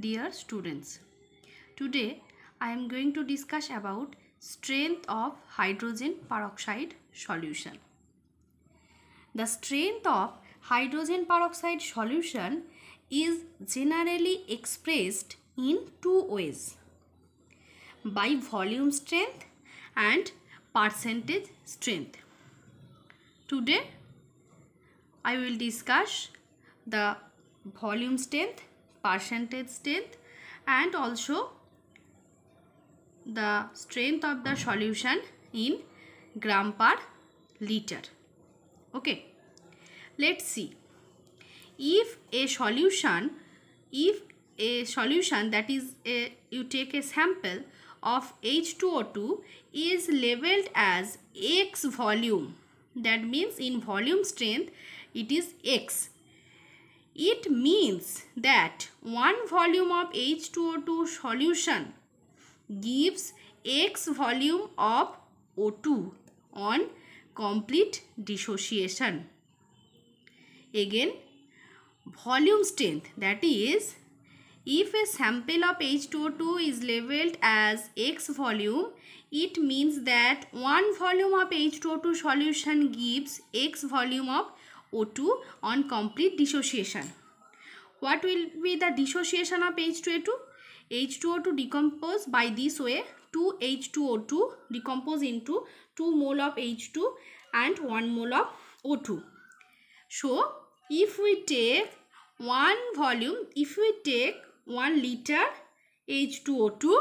Dear students, today I am going to discuss about strength of hydrogen peroxide solution. The strength of hydrogen peroxide solution is generally expressed in two ways by volume strength and percentage strength. Today I will discuss the volume strength percentage strength and also the strength of the solution in gram per liter. Okay. Let's see. If a solution, if a solution that is a, you take a sample of H2O2 is labeled as X volume. That means in volume strength it is X it means that one volume of H2O2 solution gives x volume of O2 on complete dissociation. Again, volume strength that is if a sample of H2O2 is labeled as X volume, it means that one volume of H2O2 solution gives X volume of O2 on complete dissociation. What will be the dissociation of H2O2? H2O2 decompose by this way 2 H2O2 decompose into 2 mole of H2 and 1 mole of O2. So if we take one volume, if we take 1 liter H2O2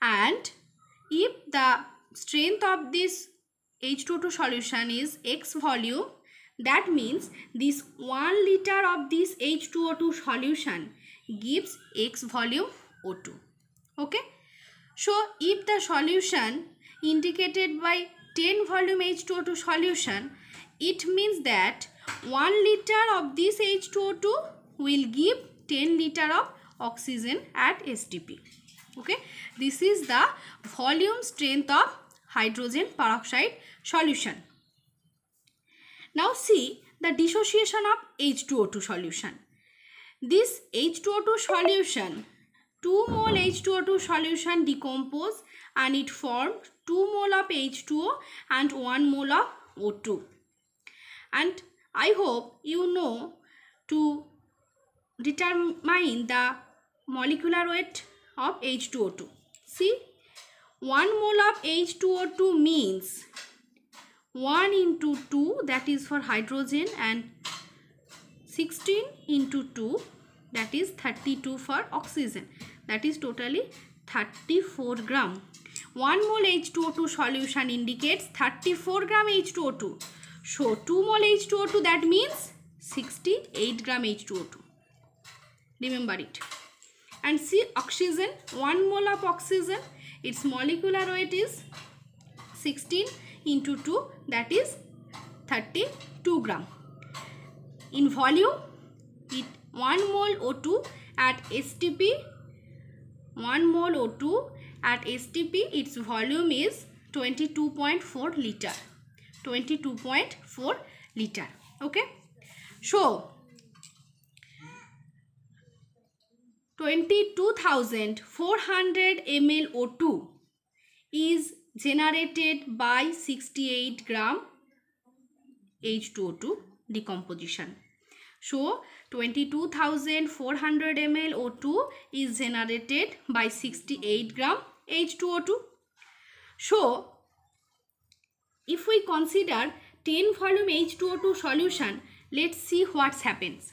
and if the strength of this H2O solution is X volume that means this 1 liter of this H2O2 solution gives X volume O2 okay so if the solution indicated by 10 volume H2O2 solution it means that 1 liter of this H2O2 will give 10 liter of oxygen at STP okay this is the volume strength of hydrogen peroxide solution. Now see the dissociation of H2O2 solution. This H2O2 solution, 2 mole H2O2 solution decompose and it forms 2 mole of H2O and 1 mole of O2. And I hope you know to determine the molecular weight of H2O2. See, 1 mole of H2O2 means 1 into 2 that is for hydrogen and 16 into 2 that is 32 for oxygen that is totally 34 gram. 1 mole H2O2 solution indicates 34 gram H2O2. So 2 mole H2O2 that means 68 gram H2O2. Remember it. And see oxygen 1 mole of oxygen Its molecular weight is 16 into 2 that is 32 gram. In volume, it 1 mole O2 at STP 1 mole O2 at STP its volume is 22.4 liter 22.4 liter okay so 22,400 ml O2 is generated by 68 gram H2O2 decomposition. So 22,400 ml O2 is generated by 68 gram H2O2. So if we consider 10 volume H2O2 solution, let's see what happens.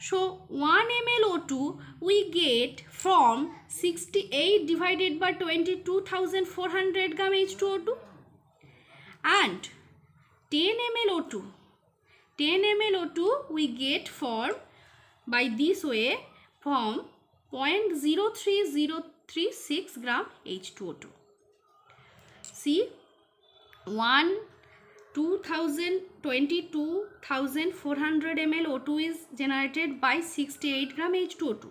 So 1 ml O2 we get from 68 divided by 22,400 gram H2O2 and 10 ml O2 10 ml O2 we get from by this way from 0.03036 gram H2O2. See 1 2000 22,400 ml O2 is generated by 68 gram H2O2.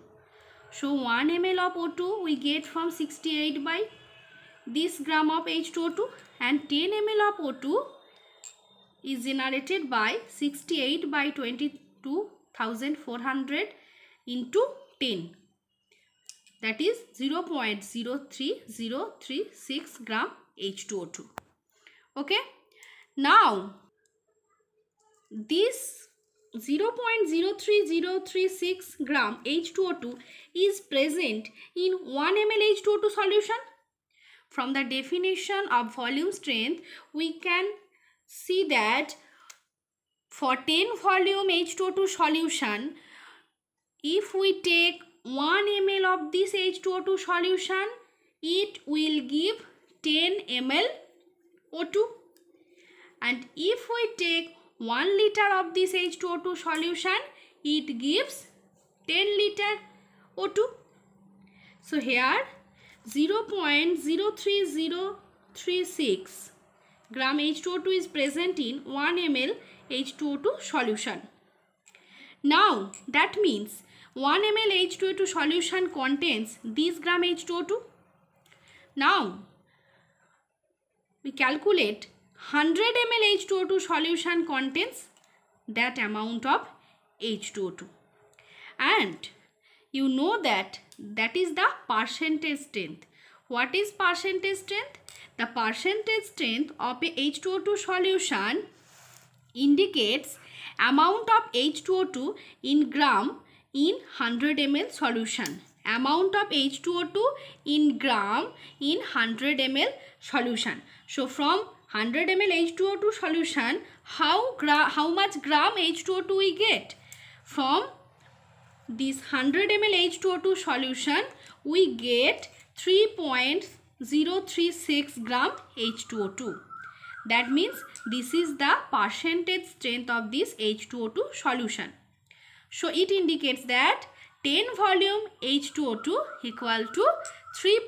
So 1 ml of O2 we get from 68 by this gram of H2O2 and 10 ml of O2 is generated by 68 by 22,400 into 10 that is 0 0.03036 gram H2O2. Okay. Now, this 0.03036 gram H2O2 is present in 1 ml H2O2 solution. From the definition of volume strength, we can see that for 10 volume H2O2 solution, if we take 1 ml of this H2O2 solution, it will give 10 ml O2 and if we take 1 liter of this H2O2 solution it gives 10 liter O2. So here 0.03036 gram H2O2 is present in 1 ml H2O2 solution. Now that means 1 ml H2O2 solution contains these gram H2O2. Now we calculate 100 ml H2O2 solution contains that amount of H2O2 and you know that that is the percentage strength. What is percentage strength? The percentage strength of a H2O2 solution indicates amount of H2O2 in gram in 100 ml solution. Amount of H2O2 in gram in 100 ml solution. So from 100 ml H2O2 solution, how, how much gram H2O2 we get? From this 100 ml H2O2 solution, we get 3.036 gram H2O2. That means this is the percentage strength of this H2O2 solution. So it indicates that 10 volume H2O2 equal to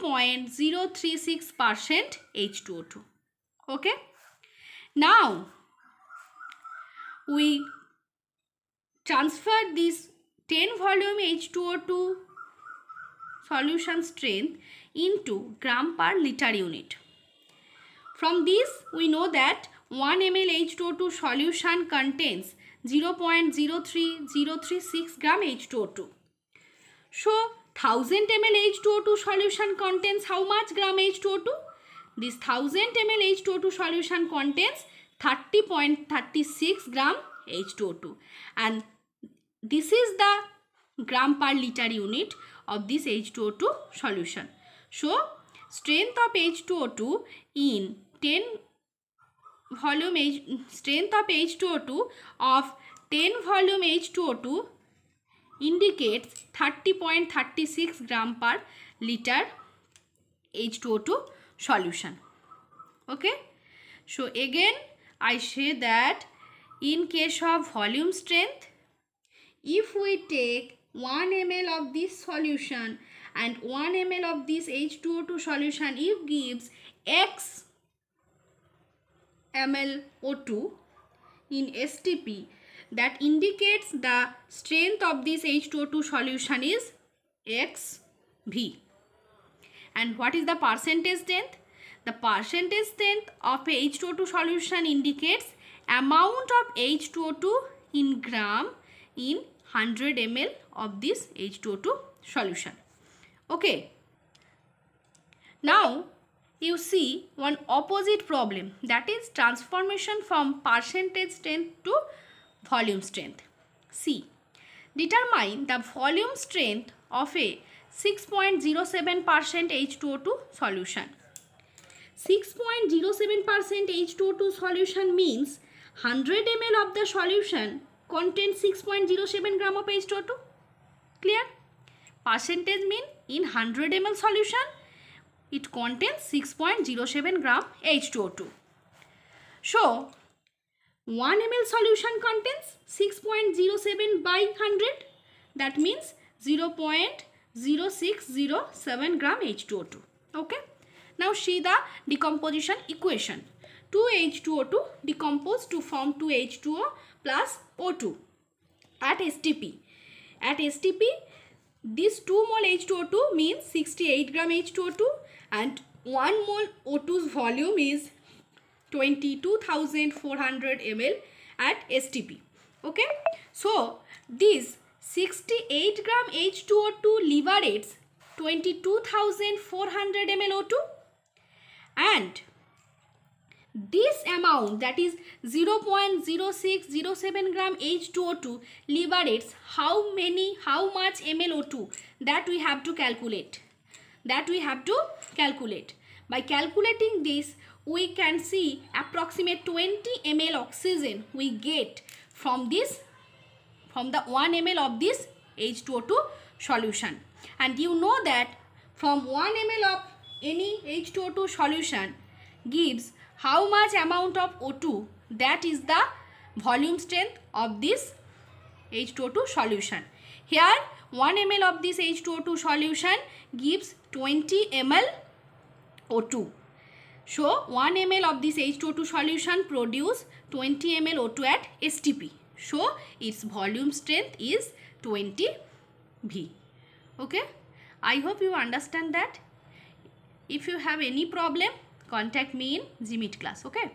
3.036% H2O2. okay now we transfer this 10 volume H2O2 solution strength into gram per liter unit from this we know that 1 ml H2O2 solution contains 0.03036 gram H2O2 so 1000 ml H2O2 solution contains how much gram H2O2 This 1000 ml H2O2 solution contains 30.36 gram H2O2 and this is the gram per liter unit of this H2O2 solution. So, strength of H2O2 in 10 volume H, strength of H2O2 of 10 volume H2O2 indicates 30.36 gram per liter H2O2 solution okay so again I say that in case of volume strength if we take 1 ml of this solution and 1 ml of this H2O2 solution it gives x ml O2 in STP that indicates the strength of this H2O2 solution is xV. And what is the percentage strength? The percentage strength of H2O2 solution indicates amount of H2O2 in gram in 100 ml of this H2O2 solution. Okay. Now, you see one opposite problem that is transformation from percentage strength to volume strength. See, determine the volume strength of a six point zero seven percent H two O two solution six point zero seven percent H two O two solution means hundred M L of the solution content six point zero seven gram of H two two clear percentage mean in hundred M L solution it content six point zero seven gram H two O two so one M L solution contains six point zero seven by hundred that means zero point 0607 gram H2O2. Okay. Now see the decomposition equation. 2H2O2 decompose to form 2H2O plus O2 at STP. At STP, this 2 mole H2O2 means 68 gram H2O2 and 1 mole O2's volume is 22,400 ml at STP. Okay. So, this 68 gram H2O2 liberates 22,400 ml O2 and this amount that is 0.0607 gram H2O2 liberates how many how much ml O2 that we have to calculate that we have to calculate by calculating this we can see approximate 20 ml oxygen we get from this from the 1 ml of this H2O2 solution. And you know that from 1 ml of any H2O2 solution gives how much amount of O2 that is the volume strength of this H2O2 solution. Here 1 ml of this H2O2 solution gives 20 ml O2. So 1 ml of this H2O2 solution produce 20 ml O2 at STP. So, its volume strength is 20 V. Okay. I hope you understand that. If you have any problem, contact me in Zimit class. Okay.